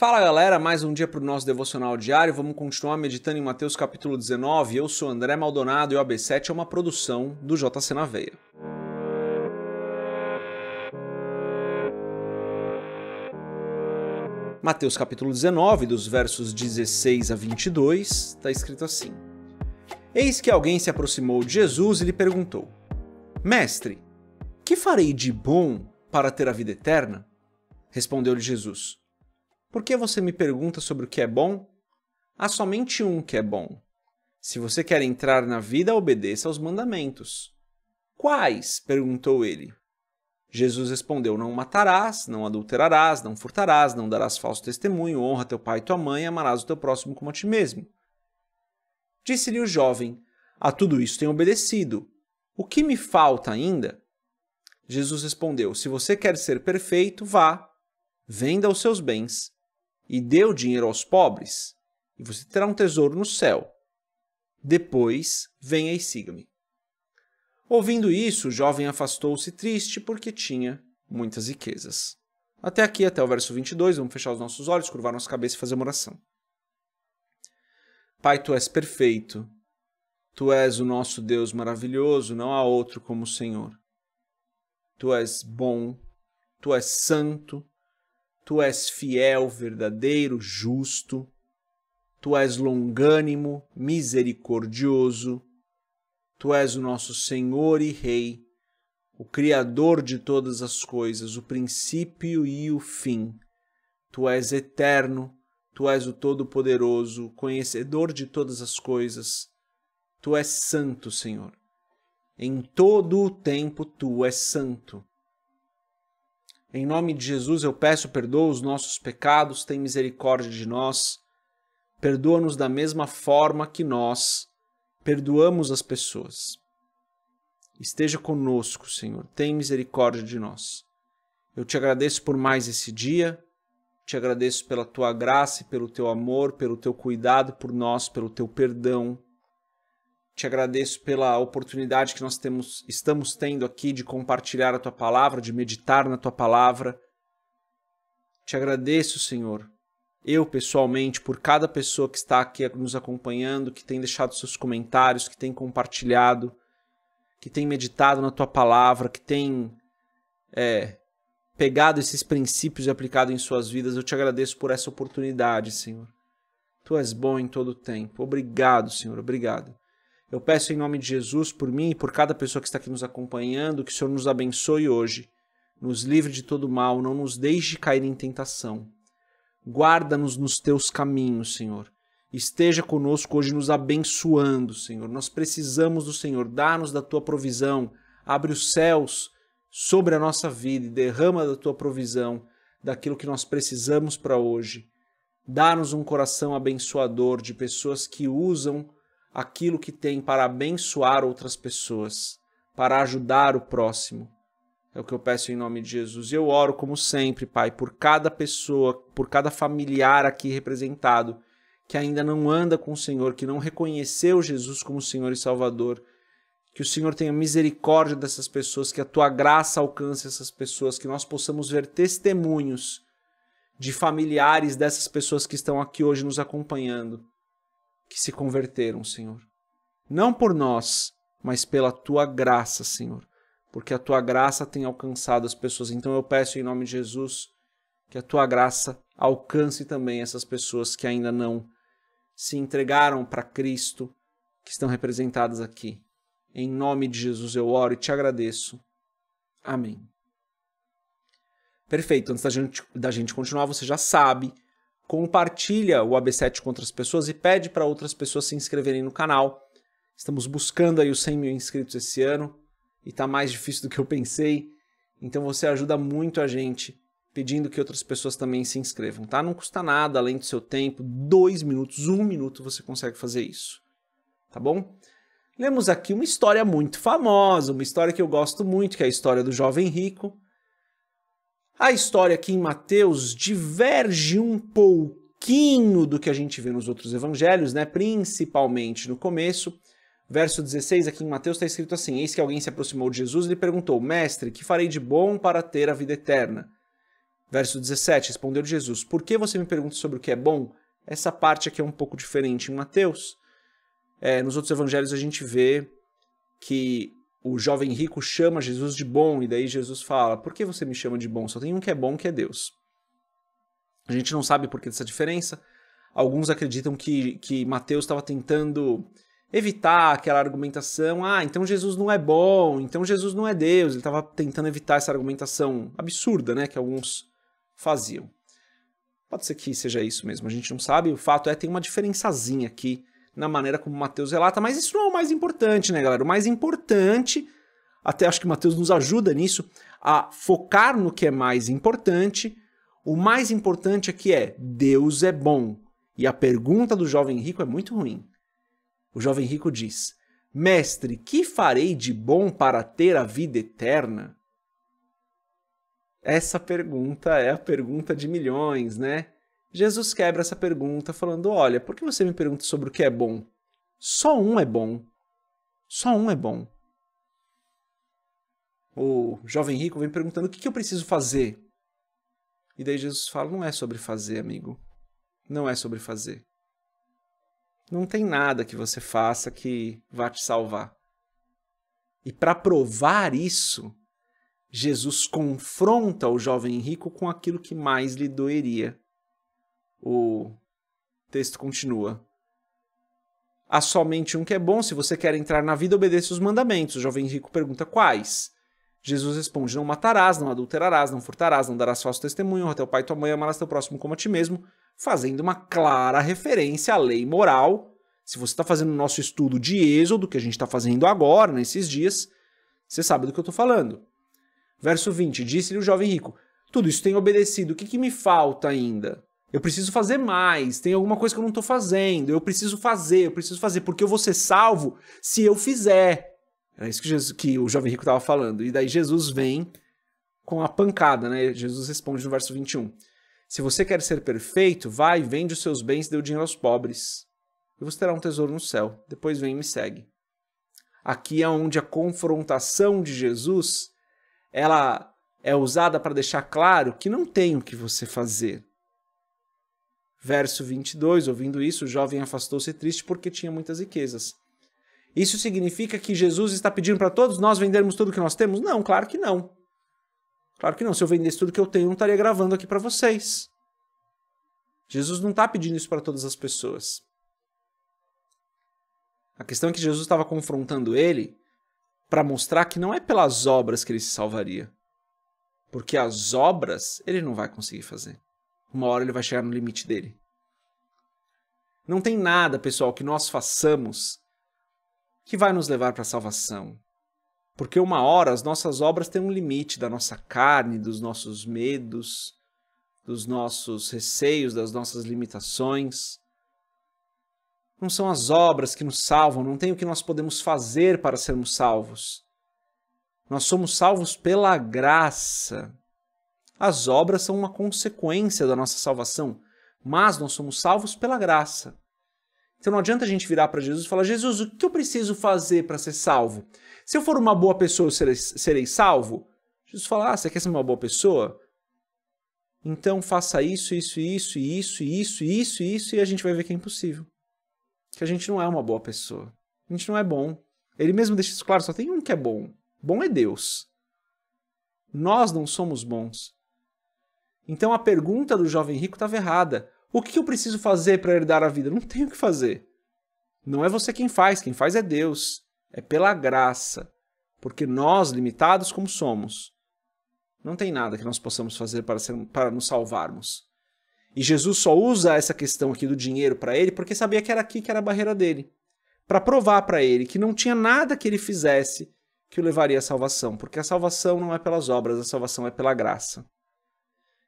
Fala galera, mais um dia para o nosso devocional diário. Vamos continuar meditando em Mateus capítulo 19. Eu sou André Maldonado e o AB7 é uma produção do JC na Veia. Mateus capítulo 19, dos versos 16 a 22, está escrito assim: Eis que alguém se aproximou de Jesus e lhe perguntou: Mestre, que farei de bom para ter a vida eterna? Respondeu-lhe Jesus por que você me pergunta sobre o que é bom? Há somente um que é bom. Se você quer entrar na vida, obedeça aos mandamentos. Quais? perguntou ele. Jesus respondeu: Não matarás, não adulterarás, não furtarás, não darás falso testemunho, honra teu pai e tua mãe, amarás o teu próximo como a ti mesmo. Disse-lhe o jovem: A tudo isso tenho obedecido. O que me falta ainda? Jesus respondeu: Se você quer ser perfeito, vá, venda os seus bens e dê o dinheiro aos pobres, e você terá um tesouro no céu. Depois, venha e siga-me. Ouvindo isso, o jovem afastou-se triste porque tinha muitas riquezas. Até aqui, até o verso 22, vamos fechar os nossos olhos, curvar nossa cabeça e fazer uma oração. Pai, tu és perfeito. Tu és o nosso Deus maravilhoso, não há outro como o Senhor. Tu és bom, tu és santo, Tu és fiel, verdadeiro, justo. Tu és longânimo, misericordioso. Tu és o nosso Senhor e Rei, o Criador de todas as coisas, o princípio e o fim. Tu és eterno, tu és o Todo-Poderoso, conhecedor de todas as coisas. Tu és santo, Senhor. Em todo o tempo tu és santo. Em nome de Jesus eu peço perdoa os nossos pecados, tem misericórdia de nós. Perdoa-nos da mesma forma que nós perdoamos as pessoas. Esteja conosco, Senhor, tem misericórdia de nós. Eu te agradeço por mais esse dia, te agradeço pela tua graça, pelo teu amor, pelo teu cuidado por nós, pelo teu perdão. Te agradeço pela oportunidade que nós temos, estamos tendo aqui de compartilhar a tua palavra, de meditar na tua palavra. Te agradeço, Senhor, eu pessoalmente, por cada pessoa que está aqui nos acompanhando, que tem deixado seus comentários, que tem compartilhado, que tem meditado na tua palavra, que tem é, pegado esses princípios e aplicado em suas vidas. Eu te agradeço por essa oportunidade, Senhor. Tu és bom em todo o tempo. Obrigado, Senhor. Obrigado. Eu peço em nome de Jesus por mim e por cada pessoa que está aqui nos acompanhando, que o Senhor nos abençoe hoje, nos livre de todo mal, não nos deixe cair em tentação. Guarda-nos nos teus caminhos, Senhor. Esteja conosco hoje nos abençoando, Senhor. Nós precisamos do Senhor. Dá-nos da tua provisão. Abre os céus sobre a nossa vida e derrama da tua provisão daquilo que nós precisamos para hoje. Dá-nos um coração abençoador de pessoas que usam aquilo que tem para abençoar outras pessoas, para ajudar o próximo. É o que eu peço em nome de Jesus. E eu oro, como sempre, Pai, por cada pessoa, por cada familiar aqui representado que ainda não anda com o Senhor, que não reconheceu Jesus como Senhor e Salvador. Que o Senhor tenha misericórdia dessas pessoas, que a tua graça alcance essas pessoas, que nós possamos ver testemunhos de familiares dessas pessoas que estão aqui hoje nos acompanhando que se converteram, Senhor. Não por nós, mas pela tua graça, Senhor, porque a tua graça tem alcançado as pessoas. Então eu peço em nome de Jesus que a tua graça alcance também essas pessoas que ainda não se entregaram para Cristo, que estão representadas aqui. Em nome de Jesus eu oro e te agradeço. Amém. Perfeito. Antes da gente, da gente continuar, você já sabe compartilha o AB7 com outras pessoas e pede para outras pessoas se inscreverem no canal. Estamos buscando aí os 100 mil inscritos esse ano e está mais difícil do que eu pensei. Então você ajuda muito a gente pedindo que outras pessoas também se inscrevam, tá? Não custa nada, além do seu tempo, dois minutos, um minuto você consegue fazer isso, tá bom? Lemos aqui uma história muito famosa, uma história que eu gosto muito, que é a história do jovem rico a história aqui em Mateus diverge um pouquinho do que a gente vê nos outros evangelhos, né? principalmente no começo. Verso 16, aqui em Mateus está escrito assim: Eis que alguém se aproximou de Jesus e lhe perguntou: Mestre, que farei de bom para ter a vida eterna? Verso 17, respondeu Jesus: Por que você me pergunta sobre o que é bom? Essa parte aqui é um pouco diferente em Mateus. É, nos outros evangelhos a gente vê que o jovem rico chama Jesus de bom, e daí Jesus fala: Por que você me chama de bom? Só tem um que é bom, que é Deus. A gente não sabe por que dessa diferença. Alguns acreditam que, que Mateus estava tentando evitar aquela argumentação: ah, então Jesus não é bom, então Jesus não é Deus. Ele estava tentando evitar essa argumentação absurda né, que alguns faziam. Pode ser que seja isso mesmo, a gente não sabe. O fato é tem uma diferençazinha aqui na maneira como Mateus relata, mas isso não é o mais importante, né, galera? O mais importante, até acho que Mateus nos ajuda nisso, a focar no que é mais importante. O mais importante aqui é Deus é bom. E a pergunta do jovem rico é muito ruim. O jovem rico diz: Mestre, que farei de bom para ter a vida eterna? Essa pergunta é a pergunta de milhões, né? Jesus quebra essa pergunta falando: Olha, por que você me pergunta sobre o que é bom? Só um é bom. Só um é bom. O jovem rico vem perguntando: O que, eu preciso fazer? E daí Jesus fala: Não é sobre fazer, amigo. Não é sobre fazer. Não tem nada que você faça que vá te salvar. E para provar isso, Jesus confronta o jovem rico com aquilo que mais lhe doeria o texto continua. Há somente um que é bom, se você quer entrar na vida, obedeça os mandamentos. O jovem rico pergunta quais. Jesus responde: Não matarás, não adulterarás, não furtarás, não darás falso testemunho, até o pai e tua mãe, amarás teu próximo como a ti mesmo, fazendo uma clara referência à lei moral. Se você está fazendo o nosso estudo de Êxodo, que a gente está fazendo agora, nesses dias, você sabe do que eu estou falando. Verso 20: Disse-lhe o jovem rico: Tudo isso tenho obedecido, o que, que me falta ainda? Eu preciso fazer mais, tem alguma coisa que eu não estou fazendo, eu preciso fazer, eu preciso fazer, porque eu vou ser salvo se eu fizer. Era é isso que, Jesus, que o jovem rico estava falando. E daí Jesus vem com a pancada, né? Jesus responde no verso 21. Se você quer ser perfeito, vai, vende os seus bens e dê o dinheiro aos pobres. E você terá um tesouro no céu. Depois vem e me segue. Aqui é onde a confrontação de Jesus ela é usada para deixar claro que não tem o que você fazer. Verso 22, ouvindo isso, o jovem afastou-se triste porque tinha muitas riquezas. Isso significa que Jesus está pedindo para todos nós vendermos tudo que nós temos? Não, claro que não. Claro que não. Se eu vendesse tudo que eu tenho, eu não estaria gravando aqui para vocês. Jesus não está pedindo isso para todas as pessoas. A questão é que Jesus estava confrontando ele para mostrar que não é pelas obras que ele se salvaria. Porque as obras ele não vai conseguir fazer. Uma hora ele vai chegar no limite dele. Não tem nada, pessoal, que nós façamos que vai nos levar para a salvação. Porque uma hora as nossas obras têm um limite da nossa carne, dos nossos medos, dos nossos receios, das nossas limitações. Não são as obras que nos salvam, não tem o que nós podemos fazer para sermos salvos. Nós somos salvos pela graça. As obras são uma consequência da nossa salvação, mas nós somos salvos pela graça. Então não adianta a gente virar para Jesus e falar: Jesus, o que eu preciso fazer para ser salvo? Se eu for uma boa pessoa, eu serei, serei salvo? Jesus fala: ah, você quer ser uma boa pessoa? Então faça isso, isso, isso, isso, isso, isso, isso, e a gente vai ver que é impossível. Que a gente não é uma boa pessoa. A gente não é bom. Ele mesmo deixa isso claro: só tem um que é bom. Bom é Deus. Nós não somos bons. Então a pergunta do jovem rico estava errada. O que eu preciso fazer para herdar a vida? Não tenho o que fazer. Não é você quem faz, quem faz é Deus. É pela graça. Porque nós, limitados como somos, não tem nada que nós possamos fazer para, ser, para nos salvarmos. E Jesus só usa essa questão aqui do dinheiro para ele porque sabia que era aqui que era a barreira dele. Para provar para ele que não tinha nada que ele fizesse que o levaria à salvação. Porque a salvação não é pelas obras, a salvação é pela graça.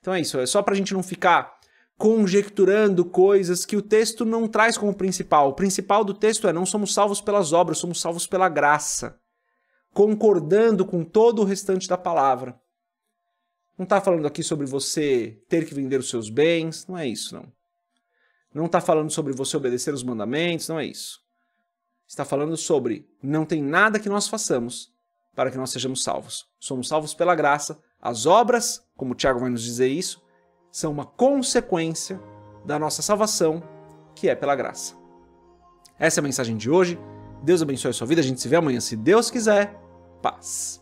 Então é isso, é só para a gente não ficar conjecturando coisas que o texto não traz como principal. O principal do texto é: não somos salvos pelas obras, somos salvos pela graça, concordando com todo o restante da palavra. Não está falando aqui sobre você ter que vender os seus bens, não é isso, não. Não está falando sobre você obedecer os mandamentos, não é isso. Está falando sobre não tem nada que nós façamos para que nós sejamos salvos. Somos salvos pela graça, as obras, como Tiago vai nos dizer isso, são uma consequência da nossa salvação, que é pela graça. Essa é a mensagem de hoje. Deus abençoe a sua vida. A gente se vê amanhã, se Deus quiser. Paz.